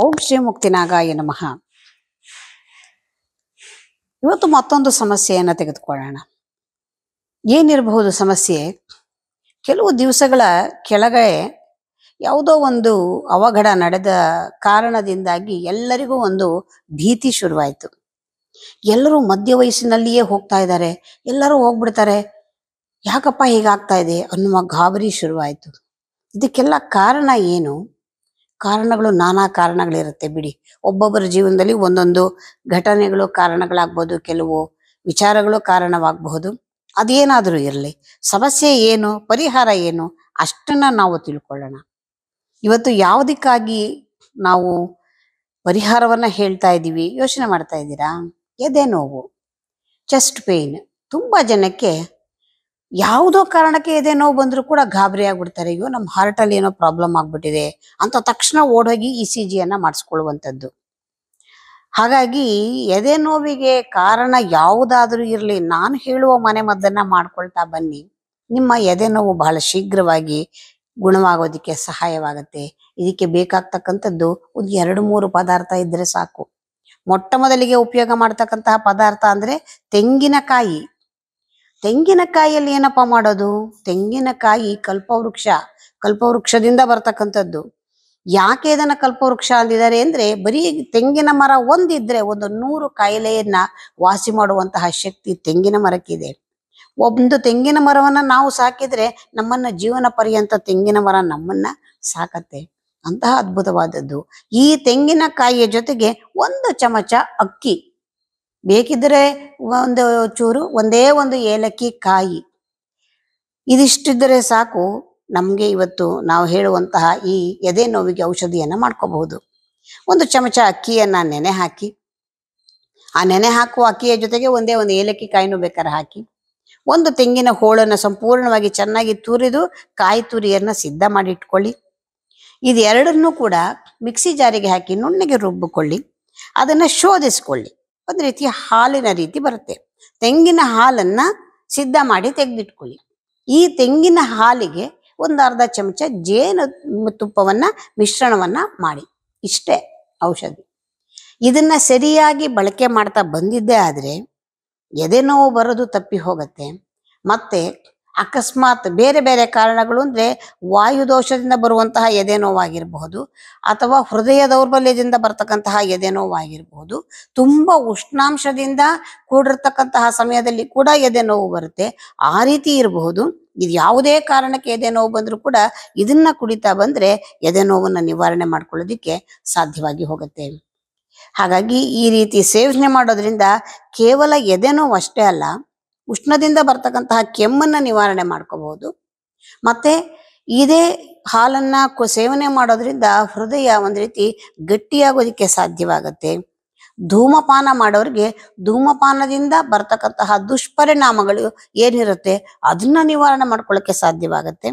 ಓಂ ನಾಗಾಯ ನಮಃ ಇವತ್ತು ಮತ್ತೊಂದು ಸಮಸ್ಯೆಯನ್ನು ತೆಗೆದುಕೊಳ್ಳೋಣ ಏನಿರಬಹುದು ಸಮಸ್ಯೆ ಕೆಲವು ದಿವಸಗಳ ಕೆಳಗೆ ಯಾವುದೋ ಒಂದು ಅವಘಡ ನಡೆದ ಕಾರಣದಿಂದಾಗಿ ಎಲ್ಲರಿಗೂ ಒಂದು ಭೀತಿ ಶುರುವಾಯಿತು ಎಲ್ಲರೂ ಮಧ್ಯ ವಯಸ್ಸಿನಲ್ಲಿಯೇ ಹೋಗ್ತಾ ಇದ್ದಾರೆ ಎಲ್ಲರೂ ಹೋಗ್ಬಿಡ್ತಾರೆ ಯಾಕಪ್ಪ ಹೀಗಾಗ್ತಾ ಇದೆ ಅನ್ನುವ ಗಾಬರಿ ಶುರುವಾಯಿತು ಇದಕ್ಕೆಲ್ಲ ಕಾರಣ ಏನು ಕಾರಣಗಳು ನಾನಾ ಕಾರಣಗಳಿರುತ್ತೆ ಬಿಡಿ ಒಬ್ಬೊಬ್ಬರ ಜೀವನದಲ್ಲಿ ಒಂದೊಂದು ಘಟನೆಗಳು ಕಾರಣಗಳಾಗ್ಬೋದು ಕೆಲವು ವಿಚಾರಗಳು ಕಾರಣವಾಗಬಹುದು ಅದೇನಾದರೂ ಇರಲಿ ಸಮಸ್ಯೆ ಏನು ಪರಿಹಾರ ಏನು ಅಷ್ಟನ್ನ ನಾವು ತಿಳ್ಕೊಳ್ಳೋಣ ಇವತ್ತು ಯಾವುದಕ್ಕಾಗಿ ನಾವು ಪರಿಹಾರವನ್ನ ಹೇಳ್ತಾ ಇದ್ದೀವಿ ಯೋಚನೆ ಮಾಡ್ತಾ ಇದ್ದೀರಾ ಎದೆ ನೋವು ಚೆಸ್ಟ್ ಪೇಯ್ನ್ ತುಂಬ ಜನಕ್ಕೆ ಯಾವುದೋ ಕಾರಣಕ್ಕೆ ಎದೆ ನೋವು ಬಂದರೂ ಕೂಡ ಗಾಬರಿ ಆಗ್ಬಿಡ್ತಾರೆ ಅಯ್ಯೋ ನಮ್ಮ ಅಲ್ಲಿ ಏನೋ ಪ್ರಾಬ್ಲಮ್ ಆಗ್ಬಿಟ್ಟಿದೆ ಅಂತ ತಕ್ಷಣ ಓಡೋಗಿ ಇ e ಸಿ ಜಿಯನ್ನು ಮಾಡಿಸ್ಕೊಳ್ಳುವಂಥದ್ದು ಹಾಗಾಗಿ ಎದೆ ನೋವಿಗೆ ಕಾರಣ ಯಾವುದಾದ್ರೂ ಇರಲಿ ನಾನು ಹೇಳುವ ಮನೆ ಮದ್ದನ್ನು ಮಾಡ್ಕೊಳ್ತಾ ಬನ್ನಿ ನಿಮ್ಮ ಎದೆ ನೋವು ಬಹಳ ಶೀಘ್ರವಾಗಿ ಗುಣವಾಗೋದಕ್ಕೆ ಸಹಾಯವಾಗುತ್ತೆ ಇದಕ್ಕೆ ಬೇಕಾಗ್ತಕ್ಕಂಥದ್ದು ಒಂದು ಎರಡು ಮೂರು ಪದಾರ್ಥ ಇದ್ರೆ ಸಾಕು ಮೊಟ್ಟ ಮೊದಲಿಗೆ ಉಪಯೋಗ ಮಾಡ್ತಕ್ಕಂತಹ ಪದಾರ್ಥ ಅಂದ್ರೆ ತೆಂಗಿನಕಾಯಿ ತೆಂಗಿನಕಾಯಿಯಲ್ಲಿ ಏನಪ್ಪ ಮಾಡೋದು ತೆಂಗಿನಕಾಯಿ ಕಲ್ಪವೃಕ್ಷ ಕಲ್ಪವೃಕ್ಷದಿಂದ ಬರ್ತಕ್ಕಂಥದ್ದು ಯಾಕೆ ಇದನ್ನ ಕಲ್ಪವೃಕ್ಷ ಅಂದಿದ್ದಾರೆ ಅಂದ್ರೆ ಬರೀ ತೆಂಗಿನ ಮರ ಒಂದಿದ್ರೆ ಒಂದು ನೂರು ಕಾಯಿಲೆಯನ್ನ ವಾಸಿ ಮಾಡುವಂತಹ ಶಕ್ತಿ ತೆಂಗಿನ ಮರಕ್ಕಿದೆ ಒಂದು ತೆಂಗಿನ ಮರವನ್ನ ನಾವು ಸಾಕಿದ್ರೆ ನಮ್ಮನ್ನ ಜೀವನ ಪರ್ಯಂತ ತೆಂಗಿನ ಮರ ನಮ್ಮನ್ನ ಸಾಕತ್ತೆ ಅಂತಹ ಅದ್ಭುತವಾದದ್ದು ಈ ತೆಂಗಿನಕಾಯಿಯ ಜೊತೆಗೆ ಒಂದು ಚಮಚ ಅಕ್ಕಿ ಬೇಕಿದ್ರೆ ಒಂದು ಚೂರು ಒಂದೇ ಒಂದು ಏಲಕ್ಕಿ ಕಾಯಿ ಇದಿಷ್ಟಿದ್ದರೆ ಸಾಕು ನಮಗೆ ಇವತ್ತು ನಾವು ಹೇಳುವಂತಹ ಈ ಎದೆ ನೋವಿಗೆ ಔಷಧಿಯನ್ನು ಮಾಡ್ಕೋಬಹುದು ಒಂದು ಚಮಚ ಅಕ್ಕಿಯನ್ನು ನೆನೆ ಹಾಕಿ ಆ ನೆನೆ ಹಾಕುವ ಅಕ್ಕಿಯ ಜೊತೆಗೆ ಒಂದೇ ಒಂದು ಏಲಕ್ಕಿ ಕಾಯಿನೂ ಬೇಕಾದ್ರೆ ಹಾಕಿ ಒಂದು ತೆಂಗಿನ ಹೋಳನ್ನು ಸಂಪೂರ್ಣವಾಗಿ ಚೆನ್ನಾಗಿ ತುರಿದು ಕಾಯಿ ತುರಿಯನ್ನು ಸಿದ್ಧ ಮಾಡಿ ಇಟ್ಕೊಳ್ಳಿ ಇದೆರಡನ್ನೂ ಕೂಡ ಮಿಕ್ಸಿ ಜಾರಿಗೆ ಹಾಕಿ ನುಣ್ಣಗೆ ರುಬ್ಬಿಕೊಳ್ಳಿ ಅದನ್ನು ಶೋಧಿಸ್ಕೊಳ್ಳಿ ಒಂದು ರೀತಿಯ ಹಾಲಿನ ರೀತಿ ಬರುತ್ತೆ ತೆಂಗಿನ ಹಾಲನ್ನ ಸಿದ್ಧ ಮಾಡಿ ತೆಗೆದಿಟ್ಕೊಳ್ಳಿ ಈ ತೆಂಗಿನ ಹಾಲಿಗೆ ಒಂದು ಅರ್ಧ ಚಮಚ ಜೇನು ತುಪ್ಪವನ್ನು ಮಿಶ್ರಣವನ್ನು ಮಾಡಿ ಇಷ್ಟೇ ಔಷಧಿ ಇದನ್ನು ಸರಿಯಾಗಿ ಬಳಕೆ ಮಾಡ್ತಾ ಬಂದಿದ್ದೇ ಆದರೆ ಎದೆನೋವು ಬರೋದು ತಪ್ಪಿ ಹೋಗುತ್ತೆ ಮತ್ತು ಅಕಸ್ಮಾತ್ ಬೇರೆ ಬೇರೆ ಕಾರಣಗಳು ಅಂದರೆ ವಾಯುದೋಷದಿಂದ ಬರುವಂತಹ ಎದೆನೋವಾಗಿರಬಹುದು ಅಥವಾ ಹೃದಯ ದೌರ್ಬಲ್ಯದಿಂದ ಬರ್ತಕ್ಕಂತಹ ಎದೆನೋವಾಗಿರಬಹುದು ತುಂಬ ಉಷ್ಣಾಂಶದಿಂದ ಕೂಡಿರ್ತಕ್ಕಂತಹ ಸಮಯದಲ್ಲಿ ಕೂಡ ನೋವು ಬರುತ್ತೆ ಆ ರೀತಿ ಇರಬಹುದು ಇದು ಯಾವುದೇ ಕಾರಣಕ್ಕೆ ಎದೆ ನೋವು ಬಂದರೂ ಕೂಡ ಇದನ್ನ ಕುಡಿತಾ ಬಂದರೆ ಎದೆ ನೋವನ್ನು ನಿವಾರಣೆ ಮಾಡ್ಕೊಳ್ಳೋದಿಕ್ಕೆ ಸಾಧ್ಯವಾಗಿ ಹೋಗುತ್ತೆ ಹಾಗಾಗಿ ಈ ರೀತಿ ಸೇವನೆ ಮಾಡೋದ್ರಿಂದ ಕೇವಲ ಎದೆ ನೋವು ಅಷ್ಟೇ ಅಲ್ಲ ಉಷ್ಣದಿಂದ ಬರ್ತಕ್ಕಂತಹ ಕೆಮ್ಮನ್ನು ನಿವಾರಣೆ ಮಾಡ್ಕೋಬಹುದು ಮತ್ತೆ ಇದೇ ಹಾಲನ್ನ ಸೇವನೆ ಮಾಡೋದ್ರಿಂದ ಹೃದಯ ಒಂದು ರೀತಿ ಗಟ್ಟಿಯಾಗೋದಿಕ್ಕೆ ಸಾಧ್ಯವಾಗತ್ತೆ ಧೂಮಪಾನ ಮಾಡೋರಿಗೆ ಧೂಮಪಾನದಿಂದ ಬರ್ತಕ್ಕಂತಹ ದುಷ್ಪರಿಣಾಮಗಳು ಏನಿರುತ್ತೆ ಅದನ್ನ ನಿವಾರಣೆ ಮಾಡ್ಕೊಳ್ಳೋಕೆ ಸಾಧ್ಯವಾಗುತ್ತೆ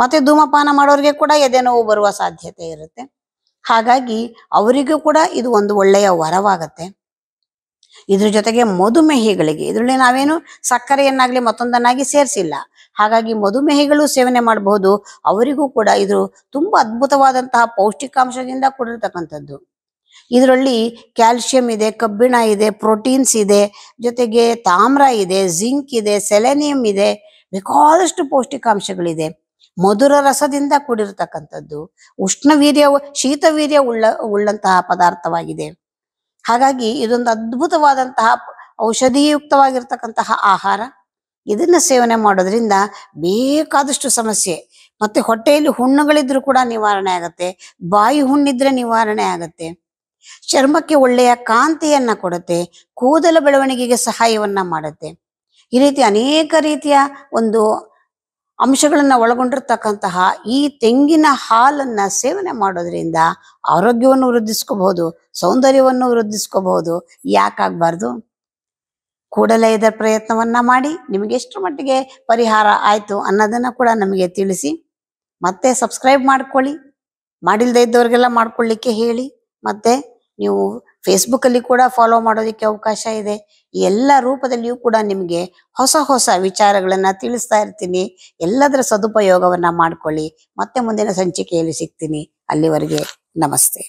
ಮತ್ತೆ ಧೂಮಪಾನ ಮಾಡೋರಿಗೆ ಕೂಡ ಎದೆ ನೋವು ಬರುವ ಸಾಧ್ಯತೆ ಇರುತ್ತೆ ಹಾಗಾಗಿ ಅವರಿಗೂ ಕೂಡ ಇದು ಒಂದು ಒಳ್ಳೆಯ ವರವಾಗತ್ತೆ ಇದ್ರ ಜೊತೆಗೆ ಮಧುಮೇಹಿಗಳಿಗೆ ಇದರಲ್ಲಿ ನಾವೇನು ಸಕ್ಕರೆಯನ್ನಾಗ್ಲಿ ಮತ್ತೊಂದನ್ನಾಗಿ ಸೇರಿಸಿಲ್ಲ ಹಾಗಾಗಿ ಮಧುಮೇಹಿಗಳು ಸೇವನೆ ಮಾಡಬಹುದು ಅವರಿಗೂ ಕೂಡ ಇದು ತುಂಬಾ ಅದ್ಭುತವಾದಂತಹ ಪೌಷ್ಟಿಕಾಂಶದಿಂದ ಕೂಡಿರ್ತಕ್ಕಂಥದ್ದು ಇದರಲ್ಲಿ ಕ್ಯಾಲ್ಶಿಯಂ ಇದೆ ಕಬ್ಬಿಣ ಇದೆ ಪ್ರೋಟೀನ್ಸ್ ಇದೆ ಜೊತೆಗೆ ತಾಮ್ರ ಇದೆ ಜಿಂಕ್ ಇದೆ ಸೆಲೆನಿಯಂ ಇದೆ ಬೇಕಾದಷ್ಟು ಪೌಷ್ಟಿಕಾಂಶಗಳಿದೆ ಮಧುರ ರಸದಿಂದ ಕೂಡಿರತಕ್ಕಂಥದ್ದು ಉಷ್ಣವೀರ್ಯ ಶೀತವೀರ್ಯ ಉಳ್ಳ ಉಳ್ಳಂತಹ ಪದಾರ್ಥವಾಗಿದೆ ಹಾಗಾಗಿ ಇದೊಂದು ಅದ್ಭುತವಾದಂತಹ ಔಷಧಿಯುಕ್ತವಾಗಿರ್ತಕ್ಕಂತಹ ಆಹಾರ ಇದನ್ನ ಸೇವನೆ ಮಾಡೋದ್ರಿಂದ ಬೇಕಾದಷ್ಟು ಸಮಸ್ಯೆ ಮತ್ತೆ ಹೊಟ್ಟೆಯಲ್ಲಿ ಹುಣ್ಣುಗಳಿದ್ರು ಕೂಡ ನಿವಾರಣೆ ಆಗುತ್ತೆ ಬಾಯಿ ಹುಣ್ಣಿದ್ರೆ ನಿವಾರಣೆ ಆಗುತ್ತೆ ಚರ್ಮಕ್ಕೆ ಒಳ್ಳೆಯ ಕಾಂತಿಯನ್ನ ಕೊಡುತ್ತೆ ಕೂದಲ ಬೆಳವಣಿಗೆಗೆ ಸಹಾಯವನ್ನ ಮಾಡುತ್ತೆ ಈ ರೀತಿ ಅನೇಕ ರೀತಿಯ ಒಂದು ಅಂಶಗಳನ್ನ ಒಳಗೊಂಡಿರ್ತಕ್ಕಂತಹ ಈ ತೆಂಗಿನ ಹಾಲನ್ನ ಸೇವನೆ ಮಾಡೋದ್ರಿಂದ ಆರೋಗ್ಯವನ್ನು ವೃದ್ಧಿಸ್ಕೋಬಹುದು ಸೌಂದರ್ಯವನ್ನು ವೃದ್ಧಿಸ್ಕೋಬಹುದು ಯಾಕಾಗಬಾರ್ದು ಕೂಡಲೇ ಇದರ ಪ್ರಯತ್ನವನ್ನ ಮಾಡಿ ನಿಮಗೆ ಎಷ್ಟು ಮಟ್ಟಿಗೆ ಪರಿಹಾರ ಆಯಿತು ಅನ್ನೋದನ್ನ ಕೂಡ ನಮಗೆ ತಿಳಿಸಿ ಮತ್ತೆ ಸಬ್ಸ್ಕ್ರೈಬ್ ಮಾಡ್ಕೊಳ್ಳಿ ಮಾಡಿಲ್ದೇ ಇದ್ದವ್ರಿಗೆಲ್ಲ ಮಾಡ್ಕೊಳ್ಳಿಕ್ಕೆ ಹೇಳಿ ಮತ್ತೆ ನೀವು ಫೇಸ್ಬುಕ್ ಅಲ್ಲಿ ಕೂಡ ಫಾಲೋ ಮಾಡೋದಕ್ಕೆ ಅವಕಾಶ ಇದೆ ಎಲ್ಲ ರೂಪದಲ್ಲಿಯೂ ಕೂಡ ನಿಮಗೆ ಹೊಸ ಹೊಸ ವಿಚಾರಗಳನ್ನ ತಿಳಿಸ್ತಾ ಇರ್ತೀನಿ ಎಲ್ಲದರ ಸದುಪಯೋಗವನ್ನ ಮಾಡ್ಕೊಳ್ಳಿ ಮತ್ತೆ ಮುಂದಿನ ಸಂಚಿಕೆಯಲ್ಲಿ ಸಿಗ್ತೀನಿ ಅಲ್ಲಿವರೆಗೆ ನಮಸ್ತೆ